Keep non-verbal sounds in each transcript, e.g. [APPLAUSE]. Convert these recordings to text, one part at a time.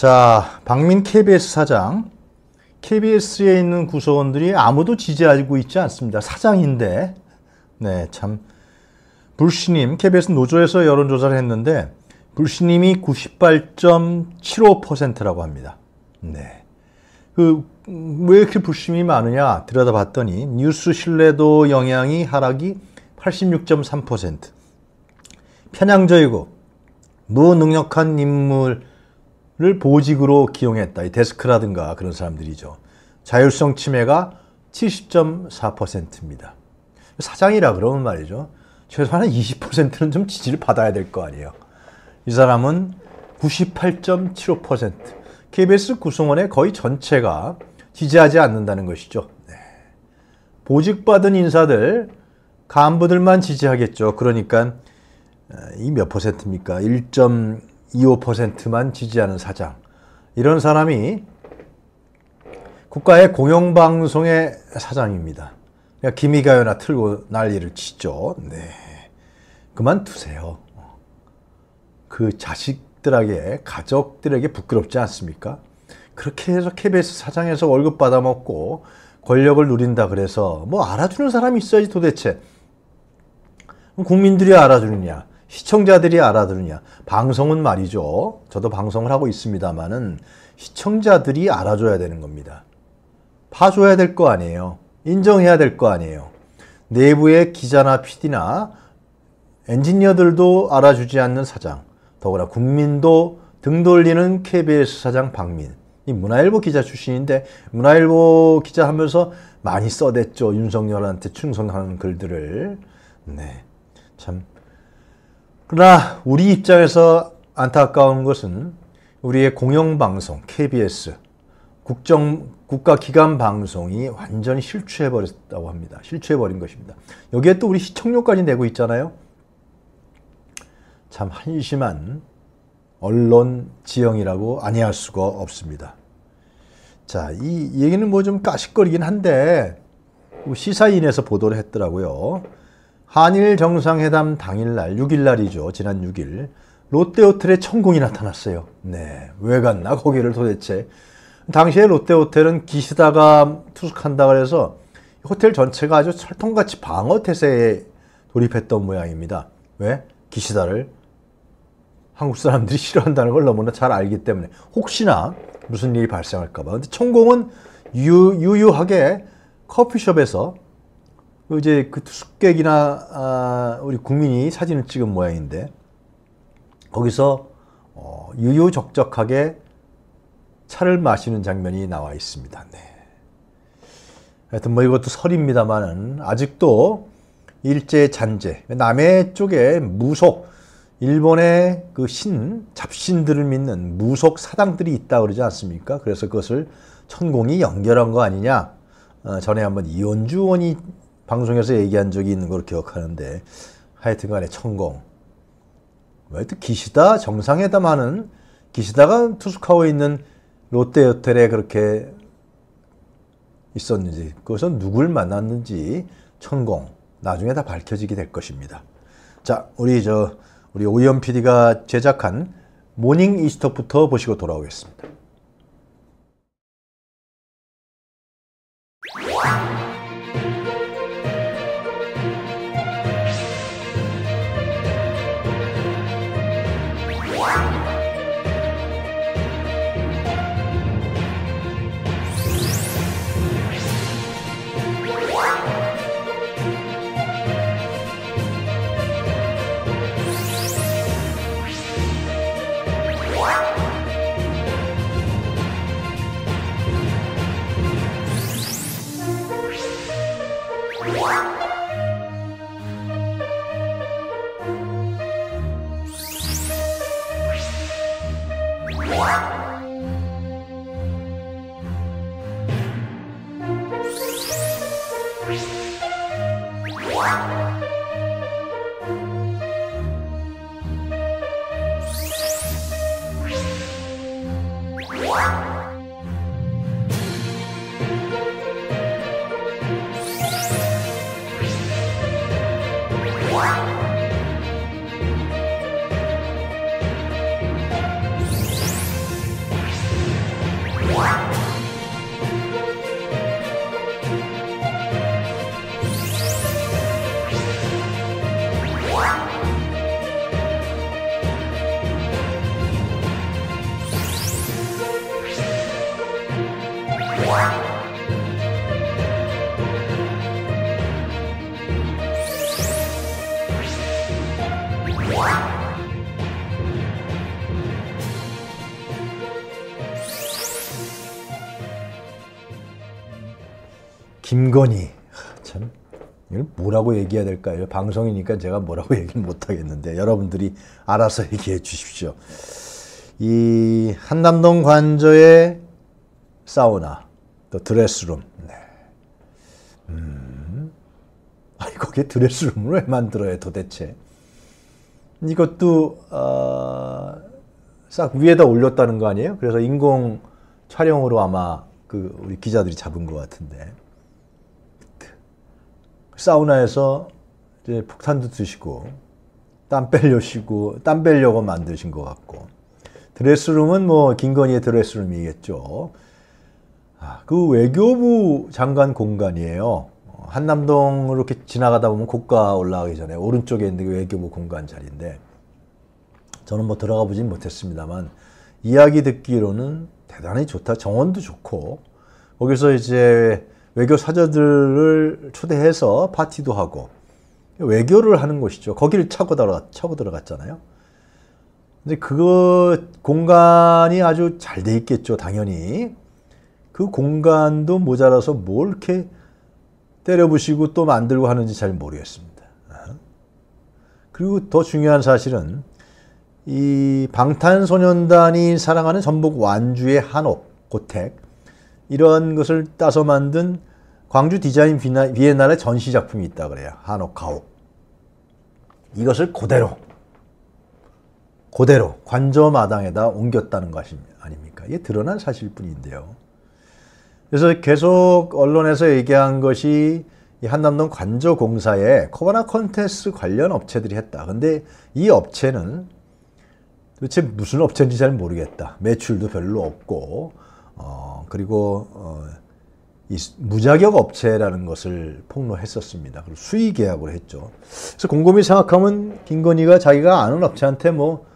자, 박민 KBS 사장. KBS에 있는 구성원들이 아무도 지지하고 있지 않습니다. 사장인데. 네, 참. 불신임 KBS 노조에서 여론조사를 했는데, 불신임이 98.75%라고 합니다. 네. 그, 왜 이렇게 불신임이 많으냐 들여다봤더니, 뉴스 신뢰도 영향이 하락이 86.3%. 편향적이고, 무능력한 인물, 를 보직으로 기용했다. 데스크라든가 그런 사람들이죠. 자율성 침해가 70.4%입니다. 사장이라 그러면 말이죠. 최소한 20%는 좀 지지를 받아야 될 거 아니에요. 이 사람은 98.75% KBS 구성원의 거의 전체가 지지하지 않는다는 것이죠. 네. 보직받은 인사들, 간부들만 지지하겠죠. 그러니까 이 몇 퍼센트입니까? 2, 5%만 지지하는 사장 이런 사람이 국가의 공영방송의 사장입니다. 그러 기미가요나 틀고 난리를 치죠. 네. 그만두세요. 그 자식들에게 가족들에게 부끄럽지 않습니까? 그렇게 해서 KBS 사장에서 월급 받아먹고 권력을 누린다 그래서 뭐 알아주는 사람이 있어야지 도대체 국민들이 알아주느냐 시청자들이 알아들으냐. 방송은 말이죠. 저도 방송을 하고 있습니다마는 시청자들이 알아줘야 되는 겁니다. 파줘야 될 거 아니에요. 인정해야 될 거 아니에요. 내부의 기자나 PD나 엔지니어들도 알아주지 않는 사장, 더구나 국민도 등 돌리는 KBS 사장 박민. 이 문화일보 기자 출신인데 문화일보 기자 하면서 많이 써댔죠. 윤석열한테 충성하는 글들을. 네. 참 그러나 우리 입장에서 안타까운 것은 우리의 공영방송 KBS 국정 국가기관 방송이 완전히 실추해버렸다고 합니다. 실추해버린 것입니다. 여기에 또 우리 시청료까지 내고 있잖아요. 참 한심한 언론 지형이라고 아니할 수가 없습니다. 자, 이 얘기는 뭐 좀 까식거리긴 한데 시사인에서 보도를 했더라고요. 한일 정상회담 당일날 6일날이죠. 지난 6일 롯데호텔의 천공이 나타났어요. 네, 왜 갔나 거기를 도대체. 당시에 롯데호텔은 기시다가 투숙한다 그래서 호텔 전체가 아주 철통같이 방어태세에 돌입했던 모양입니다. 왜? 기시다를 한국 사람들이 [LAUGHS] 싫어한다는 걸 너무나 잘 알기 때문에 혹시나 무슨 일이 발생할까봐. 근데 천공은 유, 유유하게 커피숍에서 그 이제 그 투숙객이나 아, 우리 국민이 사진을 찍은 모양인데 거기서 어, 유유적적하게 차를 마시는 장면이 나와 있습니다. 네. 하여튼 뭐 이것도 설입니다만은 아직도 일제 잔재 남해 쪽에 무속 일본의 그 신 잡신들을 믿는 무속 사당들이 있다 그러지 않습니까? 그래서 그것을 천공이 연결한 거 아니냐? 어, 전에 한번 이원주 원이 방송에서 얘기한 적이 있는 걸 기억하는데 하여튼간에 천공 왜또 기시다 정상회담하는 기시다가 투숙하고 있는 롯데호텔에 그렇게 있었는지 그것은 누굴 만났는지 천공 나중에 다 밝혀지게 될 것입니다. 자 우리 저 우리 오이연 PD가 제작한 모닝 이스터부터 보시고 돌아오겠습니다. 김건희 참 이걸 뭐라고 얘기해야 될까요? 방송이니까 제가 뭐라고 [LAUGHS] 얘기를 못하겠는데 여러분들이 알아서 얘기해 주십시오. 이 한남동 관저의 사우나, 또 드레스룸. 네. 음. 아니 거기에 드레스룸을 왜 만들어요 도대체? 이것도 어, 싹 위에다 올렸다는 거 아니에요? 그래서 인공 촬영으로 아마 그 우리 기자들이 잡은 것 같은데. 사우나에서 이제 폭탄도 드시고 땀 빼려시고 땀 빼려고 만드신 것 같고 드레스룸은 뭐 김건희의 드레스룸이겠죠. 아, 그 외교부 장관 공간이에요. 한남동 으로 이렇게 지나가다 보면 고가 올라가기 전에 오른쪽에 있는 게 외교부 공간 자리인데 저는 뭐 들어가 보진 못했습니다만 이야기 듣기로는 대단히 좋다. 정원도 좋고 거기서 이제 외교 사자들을 초대해서 파티도 하고 외교를 하는 곳이죠. 거기를 차고 들어갔, 차고 들어갔잖아요. 근데 그 공간이 아주 잘 돼 있겠죠, 당연히. 그 공간도 모자라서 뭘 이렇게 때려부시고 또 만들고 하는지 잘 모르겠습니다. 그리고 더 중요한 사실은 이 방탄소년단이 사랑하는 전북 완주의 한옥, 고택, 이러한 것을 따서 만든 광주 디자인 비엔날의 전시 작품이 있다 그래요. 한옥 가옥. 이것을 그대로 그대로 관저마당에다 옮겼다는 것 아닙니까? 이게 드러난 사실 뿐인데요. 그래서 계속 언론에서 얘기한 것이 한남동 관저공사에 코바나 콘테스 관련 업체들이 했다. 근데 이 업체는 도대체 무슨 업체인지 잘 모르겠다. 매출도 별로 없고 어, 그리고 어, 이 무자격 업체라는 것을 폭로했었습니다. 그리고 수의 계약을 했죠. 그래서 곰곰이 생각하면 김건희가 자기가 아는 업체한테 뭐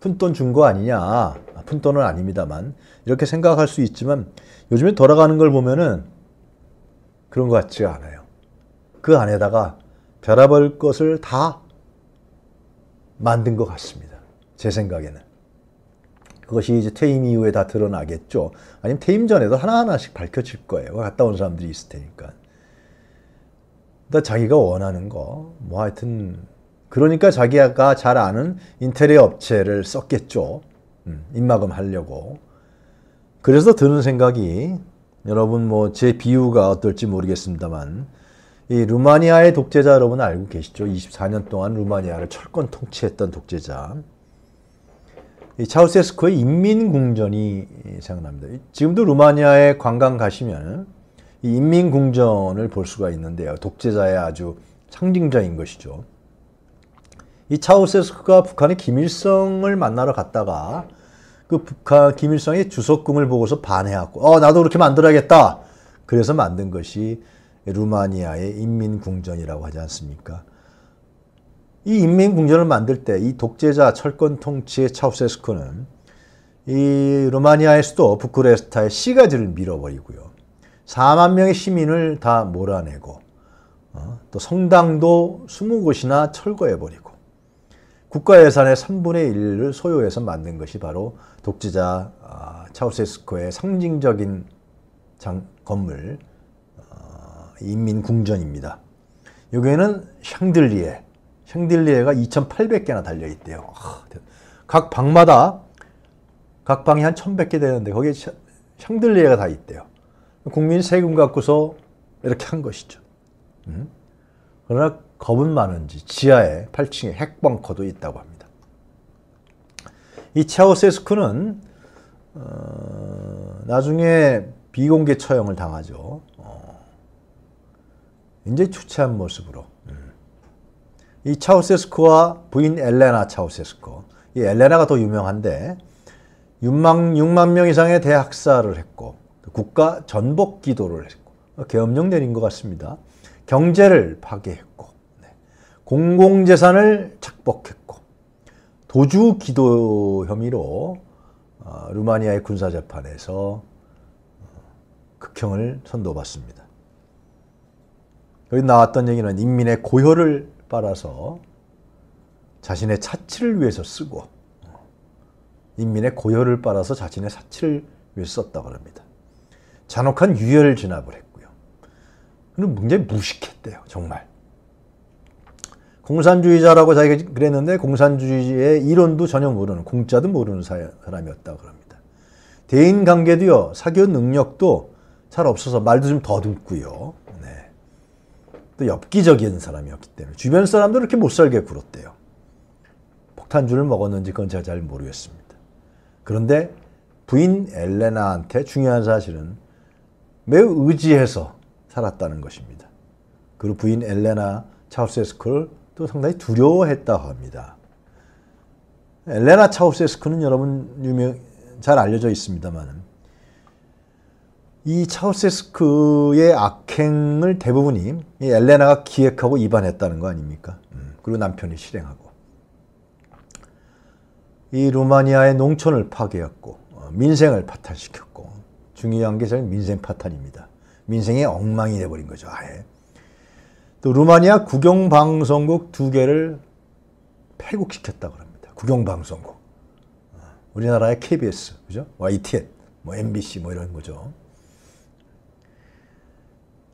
푼돈 준 거 아니냐. 아, 푼돈은 아닙니다만. 이렇게 생각할 수 있지만 요즘에 돌아가는 걸 보면은 그런 것 같지 않아요. 그 안에다가 별아벌 것을 다 만든 것 같습니다. 제 생각에는. 그것이 이제 퇴임 이후에 다 드러나겠죠. 아니면 퇴임 전에도 하나하나씩 밝혀질 거예요. 갔다 온 사람들이 있을 테니까. 그러니까 자기가 원하는 거, 뭐 하여튼, 그러니까 자기가 잘 아는 인테리어 업체를 썼겠죠. 음, 입마금 하려고. 그래서 드는 생각이, 여러분 뭐 제 비유가 어떨지 모르겠습니다만, 이 루마니아의 독재자 여러분 알고 계시죠? 24년 동안 루마니아를 철권 통치했던 독재자. 차우세스코의 인민궁전이 생각납니다. 지금도 루마니아에 관광 가시면 이 인민궁전을 볼 수가 있는데요. 독재자의 아주 상징자인 것이죠. 이 차우세스크가 북한의 김일성을 만나러 갔다가 그 북한 김일성의 주석궁을 보고서 반해갖고 어 나도 그렇게 만들어야겠다. 그래서 만든 것이 루마니아의 인민궁전이라고 하지 않습니까? 이 인민궁전을 만들 때 이 독재자 철권 통치의 차우세스코는이 루마니아의 수도 부쿠레스타의 시가지를 밀어버리고요. 4만 명의 시민을 다 몰아내고 어, 또 성당도 20곳이나 철거해버리고 국가 예산의 3분의 1을 소요해서 만든 것이 바로 독재자 어, 아, 차우세스코의 상징적인 장, 건물 어, 인민궁전입니다. 여기에는 샹들리에 샹들리에가 2,800개나 달려있대요. 각 방마다 각 방이 한 1,100개 되는데 거기에 샹들리에가 다 있대요. 국민 세금 갖고서 이렇게 한 것이죠. 음? 그러나 겁은 많은지 지하에 8층에 핵벙커도 있다고 합니다. 이 차오세스크는 어, 나중에 비공개 처형을 당하죠. 어, 이제 주체한 모습으로 이차우세스코와 부인 엘레나 차우세스코이 엘레나가 더 유명한데 6만, 6만 명 이상의 대학살을 했고 국가 전복 기도를 했고 계엄령 내린 것 같습니다. 경제를 파괴했고 네. 공공재산을 착복했고 도주 기도 혐의로 어, 루마니아의 군사재판에서 어, 극형을 선도받습니다. 여기 나왔던 얘기는 인민의 고혈을 빨아서 자신의 차치를 위해서 쓰고 인민의 고열을 빨아서 자신의 사치를 위해서 썼다고 합니다. 잔혹한 유혈 진압을 했고요. 그는 굉장히 무식했대요. 정말. 공산주의자라고 자기가 그랬는데 공산주의의 이론도 전혀 모르는 공짜도 모르는 사람이었다고 합니다. 대인관계도요. 사교 능력도 잘 없어서 말도 좀 더듬고요. 또 엽기적인 사람이었기 때문에 주변 사람도 그렇게 못 살게 굴었대요. 폭탄주를 먹었는지 그건 제가 잘 모르겠습니다. 그런데 부인 엘레나한테 중요한 사실은 매우 의지해서 살았다는 것입니다. 그리고 부인 엘레나 차우세스크를 또 상당히 두려워했다고 합니다. 엘레나 차우세스크는 여러분 유명 잘 알려져 있습니다만 이 차우세스크의 악행을 대부분이 엘레나가 기획하고 입안했다는 거 아닙니까? 음, 그리고 남편이 실행하고. 이 루마니아의 농촌을 파괴했고 어, 민생을 파탄시켰고 중요한 게 사실 민생 파탄입니다. 민생의 엉망이 돼버린 거죠. 아예. 또 루마니아 국영방송국 두 개를 폐국시켰다고 합니다. 국영방송국. 어, 우리나라의 KBS, 그죠? YTN, 뭐 MBC 뭐 이런 거죠.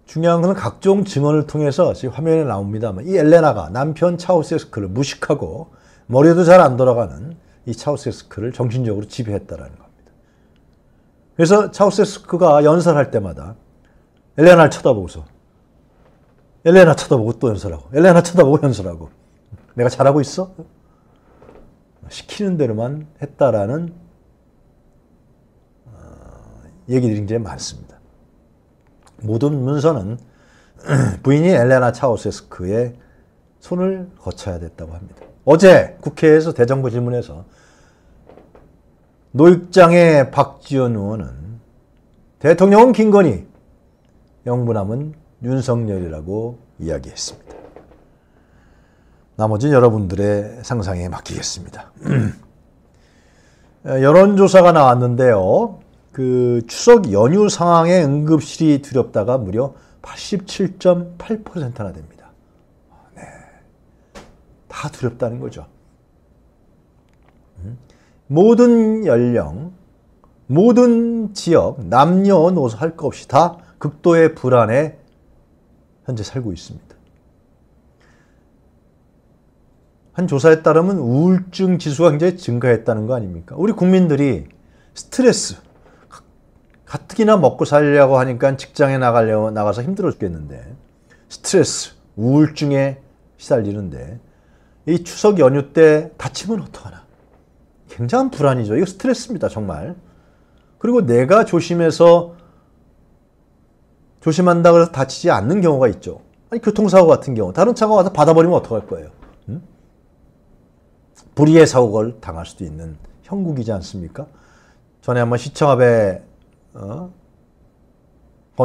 중요한 것은 각종 증언을 통해서 지금 화면에 나옵니다만 이 엘레나가 남편 차우세스크를 무식하고 머리도 잘 안 돌아가는 이 차우세스크를 정신적으로 지배했다라는 겁니다. 그래서 차우세스크가 연설할 때마다 엘레나를 쳐다보고서 엘레나 쳐다보고 또 연설하고 엘레나 쳐다보고 연설하고 내가 잘하고 있어? 시키는 대로만 했다라는 어, 얘기들이 굉장 많습니다. 모든 문서는 [CLEARS THROAT] 부인이 엘레나 차우세스크의 손을 거쳐야 됐다고 합니다. 어제 국회에서 대정부 질문에서 노익장의 박지원 의원은 대통령은 김건희, 영부남은 윤석열이라고 이야기했습니다. 나머지는 여러분들의 상상에 맡기겠습니다. [CLEARS THROAT] 여론조사가 나왔는데요. 그 추석 연휴 상황에 응급실이 두렵다가 무려 87.8%나 됩니다. 네. 다 두렵다는 거죠. 음? 모든 연령, 모든 지역, 남녀노소 할 것 없이 다 극도의 불안에 현재 살고 있습니다. 한 조사에 따르면 우울증 지수가 굉장히 증가했다는 거 아닙니까? 우리 국민들이 스트레스, 가뜩이나 먹고 살려고 하니까 직장에 나가려 나가서 힘들어 죽겠는데 스트레스, 우울증에 시달리는데 이 추석 연휴 때 다치면 어떡하나 굉장한 불안이죠. 이거 스트레스입니다. 정말. 그리고 내가 조심해서 조심한다 그래서 다치지 않는 경우가 있죠. 아니 교통사고 같은 경우 다른 차가 와서 받아버리면 어떡할 거예요. 음? 불의의 사고를 당할 수도 있는 형국이지 않습니까? 전에 한번 시청 앞에 어?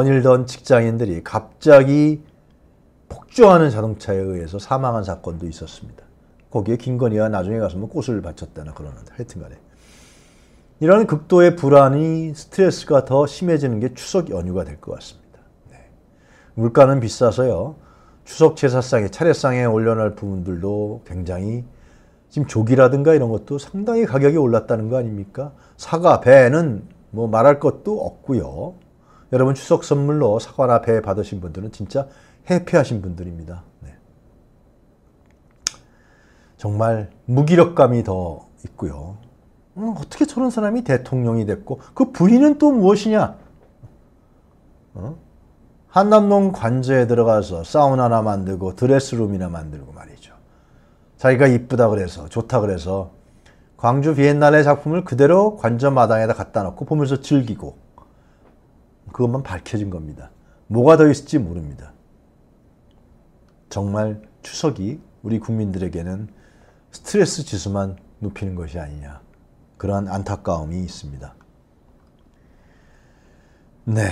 일던 직장인들이 갑자기 폭주하는 자동차에 의해서 사망한 사건도 있었습니다. 거기에 김건희가 나중에 가서 뭐 꽃을 바쳤다나 그러는데 하여튼간에 이런 극도의 불안이 스트레스가 더 심해지는 게 추석 연휴가 될 것 같습니다. 네. 물가는 비싸서요. 추석 제사상에 차례상에 올려놓을 부분들도 굉장히 지금 조기라든가 이런 것도 상당히 가격이 올랐다는 거 아닙니까? 사과, 배는 뭐 말할 것도 없고요. 여러분 추석 선물로 사과나 배 받으신 분들은 진짜 해피하신 분들입니다. 네. 정말 무기력감이 더 있고요. 음, 어떻게 저런 사람이 대통령이 됐고 그 부인은 또 무엇이냐? 어? 한남동 관저에 들어가서 사우나나 만들고 드레스룸이나 만들고 말이죠. 자기가 이쁘다 그래서 좋다 그래서 광주 비엔날레 작품을 그대로 관전마당에다 갖다 놓고 보면서 즐기고 그것만 밝혀진 겁니다. 뭐가 더 있을지 모릅니다. 정말 추석이 우리 국민들에게는 스트레스 지수만 높이는 것이 아니냐 그러한 안타까움이 있습니다. 네.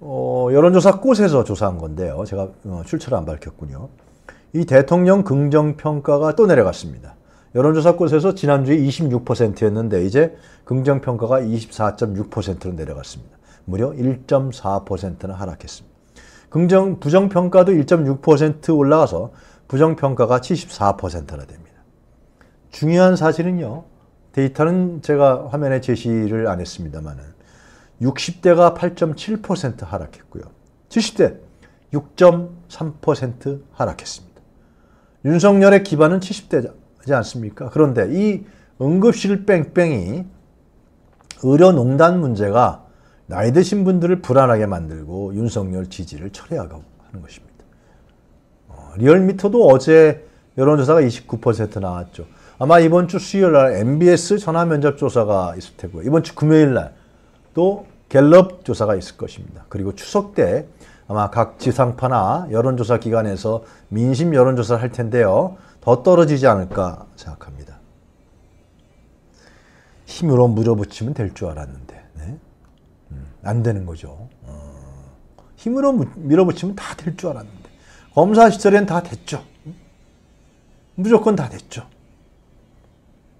어, 여론조사 꽃에서 조사한 건데요. 제가 어, 출처를 안 밝혔군요. 이 대통령 긍정평가가 또 내려갔습니다. 여론조사 곳에서 지난주에 26%였는데 이제 긍정평가가 24.6%로 내려갔습니다. 무려 1.4%나 하락했습니다. 긍정 부정평가도 1.6% 올라가서 부정평가가 74%나 됩니다. 중요한 사실은요. 데이터는 제가 화면에 제시를 안 했습니다만은 60대가 8.7% 하락했고요. 70대 6.3% 하락했습니다. 윤석열의 기반은 70대자 하지 않습니까? 그런데 이 응급실 뺑뺑이 의료농단 문제가 나이 드신 분들을 불안하게 만들고 윤석열 지지를 철회하고 하는 것입니다. 어, 리얼미터도 어제 여론조사가 29% 나왔죠. 아마 이번 주 수요일 날 MBS 전화 면접 조사가 있을 테고요. 이번 주 금요일 날 또 갤럽 조사가 있을 것입니다. 그리고 추석 때 아마 각 지상파나 여론조사 기관에서 민심 여론조사를 할 텐데요. 더 떨어지지 않을까 생각합니다. 힘으로 물어붙이면 될 줄 알았는데 네? 음, 안 되는 거죠. 어, 힘으로 무, 밀어붙이면 다 될 줄 알았는데 검사 시절엔 다 됐죠. 음? 무조건 다 됐죠.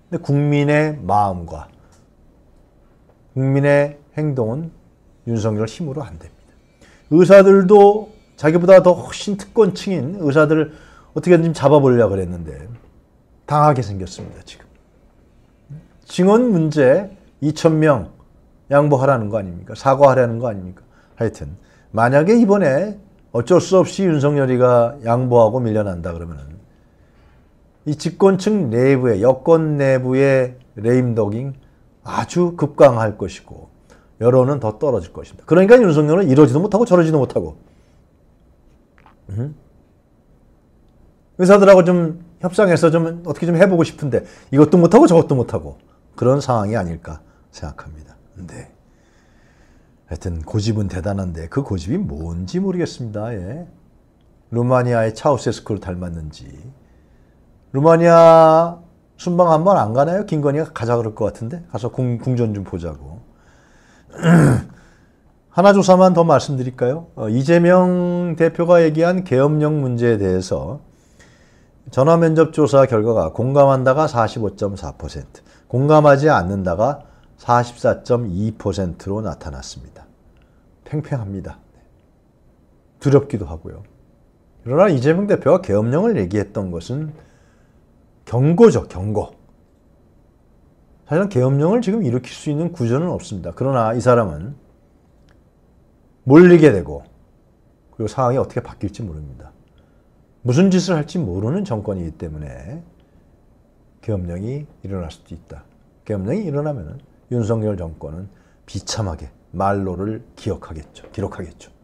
근데 국민의 마음과 국민의 행동은 윤석열 힘으로 안 됩니다. 의사들도 자기보다 더 훨씬 특권층인 의사들 어떻게든 좀 잡아보려고 그랬는데 당하게 생겼습니다. 지금. 증언 문제 2천명 양보하라는 거 아닙니까? 사과하라는 거 아닙니까? 하여튼 만약에 이번에 어쩔 수 없이 윤석열이가 양보하고 밀려난다 그러면은 이 집권층 내부의 여권 내부의 레임덕잉 아주 급강할 것이고 여론은 더 떨어질 것입니다. 그러니까 윤석열은 이러지도 못하고 저러지도 못하고 음? 의사들하고 좀 협상해서 좀 어떻게 좀 해보고 싶은데 이것도 못하고 저것도 못하고 그런 상황이 아닐까 생각합니다. 네. 하여튼 고집은 대단한데 그 고집이 뭔지 모르겠습니다. 예. 루마니아의 차우세스크를 닮았는지 루마니아 순방 한 번 안 가나요? 김건희가 가자 그럴 것 같은데 가서 궁, 궁전 좀 보자고 [CLEARS THROAT] 하나 조사만 더 말씀드릴까요? 어, 이재명 대표가 얘기한 계엄령 문제에 대해서 전화면접 조사 결과가 공감한다가 45.4%, 공감하지 않는다가 44.2%로 나타났습니다. 팽팽합니다. 네. 두렵기도 하고요. 그러나 이재명 대표가 계엄령을 얘기했던 것은 경고죠, 경고. 사실은 계엄령을 지금 일으킬 수 있는 구조는 없습니다. 그러나 이 사람은 몰리게 되고 그리고 상황이 어떻게 바뀔지 모릅니다. 무슨 짓을 할지 모르는 정권이기 때문에 계엄령이 일어날 수도 있다. 계엄령이 일어나면 윤석열 정권은 비참하게 말로를 기억하겠죠. 기록하겠죠.